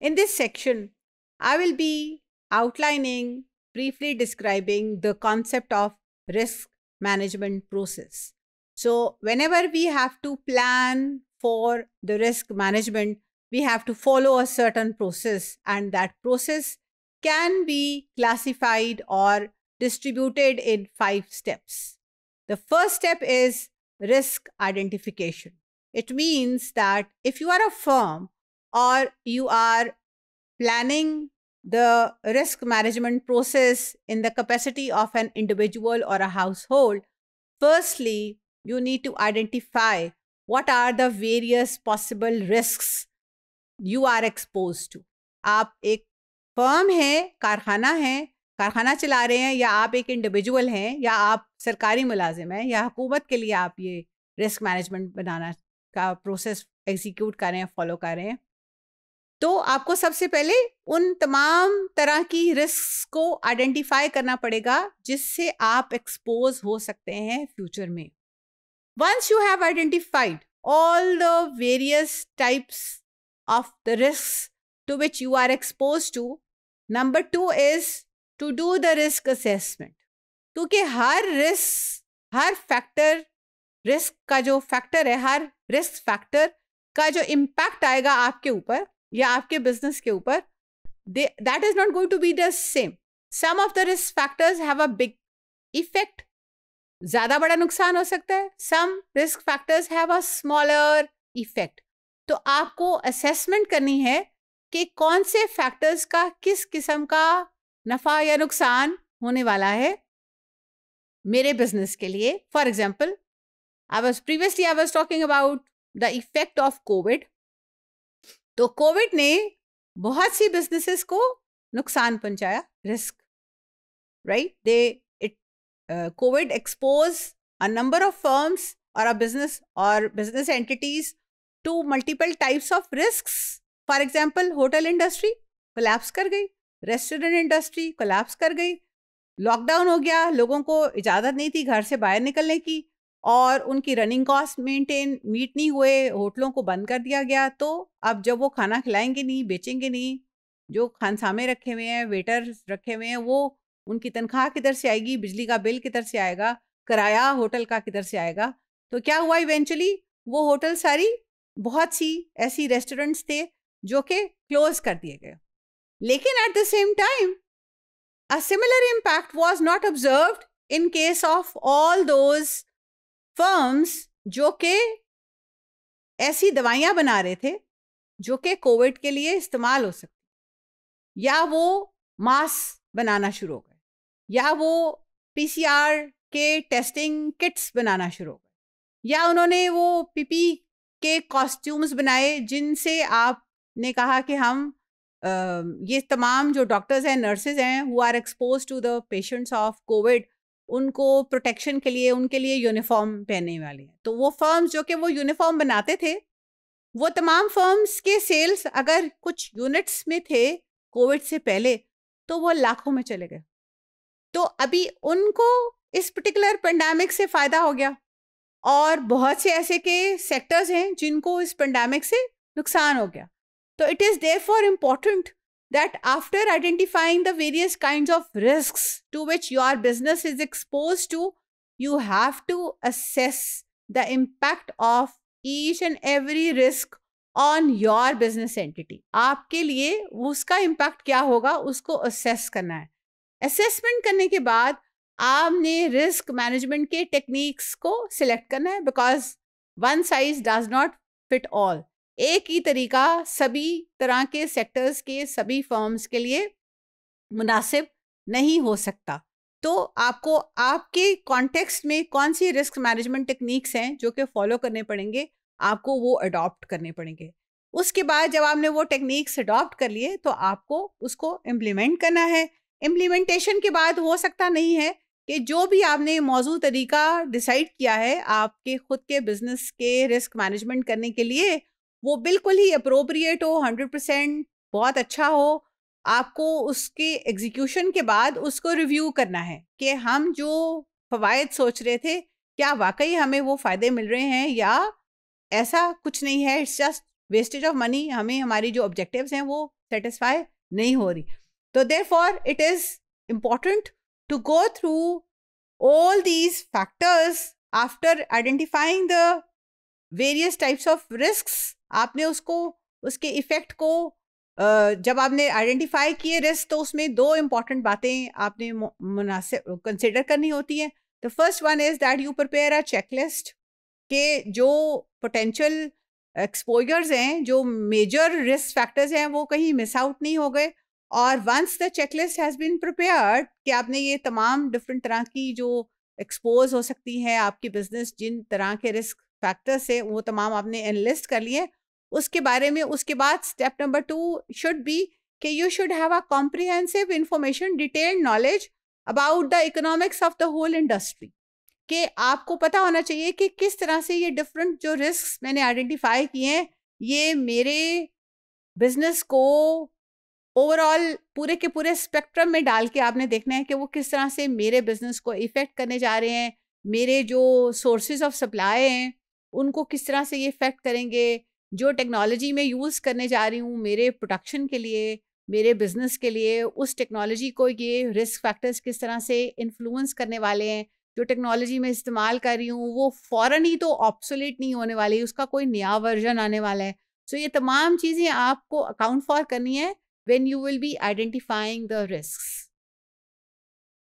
In this section, I will be outlining, briefly describing the concept of risk management process. So whenever we have to plan for the risk management, we have to follow a certain process and that process can be classified or distributed in five steps. The first step is risk identification. It means that if you are a firm or you are planning the risk management process in the capacity of an individual or a household, firstly, you need to identify what are the various possible risks you are exposed to. aap ek firm hai karkhana hai कारखाना चला रहे हैं या आप एक individual हैं या आप सरकारी मुलाजिम हैं या हुकूमत के लिए आप ये रिस्क मैनेजमेंट बनाना का प्रोसेस एग्जीक्यूट कर रहे हैं फॉलो कर रहे हैं तो आपको सबसे पहले उन तमाम तरह की रिस्क को आइडेंटिफाई करना पड़ेगा जिससे आप एक्सपोज हो सकते हैं फ्यूचर में once you have identified all the various types of the risk to which you are expose to number two is to do the risk assessment क्योंकि हर रिस्क हर फैक्टर रिस्क का जो फैक्टर है हर रिस्क फैक्टर का जो impact आएगा आपके ऊपर या आपके बिजनेस के ऊपर they that is not going to be the same some of the risk factors have a big effect ज्यादा बड़ा नुकसान हो सकता है some risk factors have a smaller effect तो आपको असेसमेंट करनी है कि कौन से फैक्टर्स का किस किस्म का नफ़ा या नुकसान होने वाला है मेरे बिजनेस के लिए for example I was previously I was talking about the effect of Covid तो कोविड ने बहुत सी बिजनेसेस को नुकसान पहुंचाया risk right they it Covid expose a number of firms और अ बिजनेस और business entities to multiple types of risk for example hotel industry collapse कर गई रेस्टोरेंट इंडस्ट्री कोलैप्स कर गई लॉकडाउन हो गया लोगों को इजाज़त नहीं थी घर से बाहर निकलने की और उनकी रनिंग कॉस्ट मेंटेन मीट नहीं हुए होटलों को बंद कर दिया गया तो अब जब वो खाना खिलाएंगे नहीं बेचेंगे नहीं जो खानसामे रखे हुए हैं वेटर रखे हुए हैं वो उनकी तनख्वाह किधर से आएगी बिजली का बिल किधर से आएगा किराया होटल का किधर से आएगा तो क्या हुआ इवेंचुअली वो होटल सारी बहुत सी ऐसी रेस्टोरेंट्स थे जो कि क्लोज कर दिए गए लेकिन at the same time a similar impact was not observe in case of all those firms जो कि ऐसी दवाइयाँ बना रहे थे जो कि कोविड के लिए इस्तेमाल हो सकती या वो मास्क बनाना शुरू हो गए या वो पीसीआर के टेस्टिंग किट्स बनाना शुरू हो गए या उन्होंने वो पीपी के कॉस्ट्यूम्स बनाए जिनसे आपने कहा कि हम आ, ये तमाम जो डॉक्टर्स हैं नर्सेज हैं who are expose to the patients of Covid उनको प्रोटेक्शन के लिए उनके लिए यूनिफॉर्म पहनने वाले हैं तो वो फर्म्स जो कि वो यूनिफॉर्म बनाते थे वो तमाम फर्म्स के सेल्स अगर कुछ यूनिट्स में थे कोविड से पहले तो वो लाखों में चले गए तो अभी उनको इस पर्टिकुलर पेंडेमिक से फ़ायदा हो गया और बहुत से ऐसे के सेक्टर्स हैं जिनको इस पेंडेमिक से नुकसान हो गया तो it is therefore important that after identifying the various kinds of risks to which your business is exposed to, you have to assess the impact of each and every risk on your business entity. आपके लिए उसका impact क्या होगा उसको assess करना है Assessment करने के बाद आपने risk management के techniques को select करना है because one size does not fit all. एक ही तरीका सभी तरह के सेक्टर्स के सभी फर्म्स के लिए मुनासिब नहीं हो सकता तो आपको आपके कॉन्टेक्स्ट में कौन सी रिस्क मैनेजमेंट टेक्निक्स हैं जो कि फॉलो करने पड़ेंगे आपको वो अडॉप्ट करने पड़ेंगे उसके बाद जब आपने वो टेक्निक्स अडॉप्ट कर लिए तो आपको उसको इम्प्लीमेंट करना है इम्प्लीमेंटेशन के बाद हो सकता नहीं है कि जो भी आपने मौजूद तरीका डिसाइड किया है आपके खुद के बिजनेस के रिस्क मैनेजमेंट करने के लिए वो बिल्कुल ही अप्रोप्रिएट हो हंड्रेड परसेंट बहुत अच्छा हो आपको उसके एग्जीक्यूशन के बाद उसको रिव्यू करना है कि हम जो फवायद सोच रहे थे क्या वाकई हमें वो फ़ायदे मिल रहे हैं या ऐसा कुछ नहीं है it's just wastage of money हमें हमारी जो ऑब्जेक्टिव्स हैं वो सेटिस्फाई नहीं हो रही तो therefore it is important to go through all these factors after identifying the various types of risk आपने उसको उसके इफेक्ट को जब आपने आइडेंटिफाई किए रिस्क तो उसमें दो इम्पॉर्टेंट बातें आपने मुनासिब कंसिडर करनी होती हैं the first one is that you prepare a checklist के जो पोटेंशियल एक्सपोजर्स हैं जो मेजर रिस्क फैक्टर्स हैं वो कहीं मिस आउट नहीं हो गए और once the checklist has been prepared कि आपने ये तमाम डिफरेंट तरह की जो एक्सपोज हो सकती है आपकी बिजनेस जिन तरह के रिस्क फैक्टर्स है वो तमाम आपने एनलिस्ट कर लिए उसके बारे में उसके बाद step number two should be कि you should have a comprehensive information detailed knowledge about the economics of the whole industry कि आपको पता होना चाहिए कि किस तरह से ये डिफरेंट जो रिस्क मैंने आइडेंटिफाई किए हैं ये मेरे बिजनेस को ओवरऑल पूरे के पूरे स्पेक्ट्रम में डाल के आपने देखना है कि वो किस तरह से मेरे बिजनेस को इफेक्ट करने जा रहे हैं मेरे जो सोर्सेज ऑफ सप्लाई हैं उनको किस तरह से ये इफेक्ट करेंगे जो टेक्नोलॉजी मैं यूज़ करने जा रही हूँ मेरे प्रोडक्शन के लिए मेरे बिजनेस के लिए उस टेक्नोलॉजी को ये रिस्क फैक्टर्स किस तरह से इन्फ्लुएंस करने वाले हैं जो टेक्नोलॉजी मैं इस्तेमाल कर रही हूँ वो फ़ॉरन ही तो ऑप्सोलेट नहीं होने वाली उसका कोई नया वर्जन आने वाला है सो so, ये तमाम चीज़ें आपको अकाउंट फॉर करनी है when you will be identifying the risk